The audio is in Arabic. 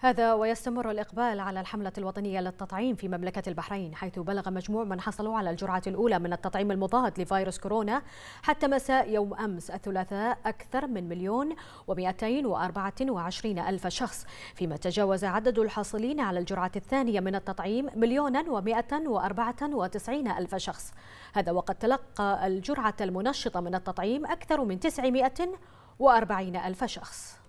هذا ويستمر الإقبال على الحملة الوطنية للتطعيم في مملكة البحرين حيث بلغ مجموع من حصلوا على الجرعة الأولى من التطعيم المضاد لفيروس كورونا حتى مساء يوم أمس الثلاثاء أكثر من مليون ومئتين وأربعة وعشرين ألف شخص فيما تجاوز عدد الحاصلين على الجرعة الثانية من التطعيم مليونا ومئة وأربعة وتسعين ألف شخص هذا وقد تلقى الجرعة المنشطة من التطعيم أكثر من تسعمائة وأربعين ألف شخص